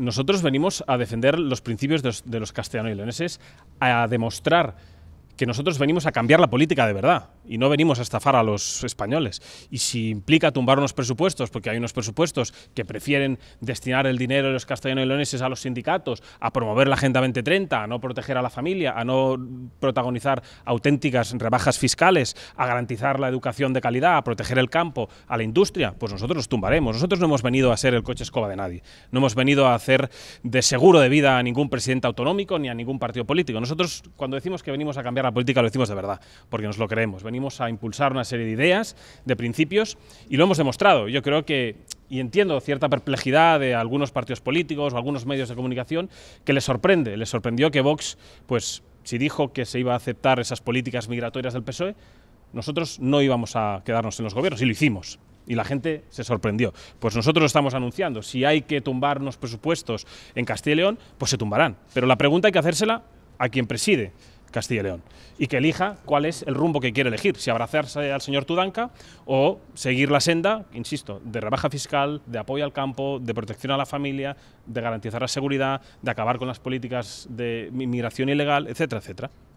nosotros venimos a defender los principios de los, castellanos castellano y leoneses, a demostrar que nosotros venimos a cambiar la política de verdad y no venimos a estafar a los españoles. Y si implica tumbar unos presupuestos, porque hay unos presupuestos que prefieren destinar el dinero de los castellanos y leoneses a los sindicatos, a promover la Agenda 2030, a no proteger a la familia, a no protagonizar auténticas rebajas fiscales, a garantizar la educación de calidad, a proteger el campo, a la industria, pues nosotros los tumbaremos. Nosotros no hemos venido a ser el coche escoba de nadie. No hemos venido a hacer de seguro de vida a ningún presidente autonómico ni a ningún partido político. Nosotros, cuando decimos que venimos a cambiar la política, lo decimos de verdad, porque nos lo creemos a impulsar una serie de ideas, de principios, y lo hemos demostrado. Yo creo que, y entiendo cierta perplejidad de algunos partidos políticos o algunos medios de comunicación, que les sorprende. Les sorprendió que Vox, pues, si dijo que se iba a aceptar esas políticas migratorias del PSOE, nosotros no íbamos a quedarnos en los gobiernos, y lo hicimos y la gente se sorprendió. Pues nosotros lo estamos anunciando. Si hay que tumbar unos presupuestos en Castilla y León, pues se tumbarán. Pero la pregunta hay que hacérsela a quien preside, Castilla y León y que elija cuál es el rumbo que quiere elegir, si abrazarse al señor Tudanca o seguir la senda, insisto, de rebaja fiscal, de apoyo al campo, de protección a la familia, de garantizar la seguridad, de acabar con las políticas de inmigración ilegal, etcétera, etcétera.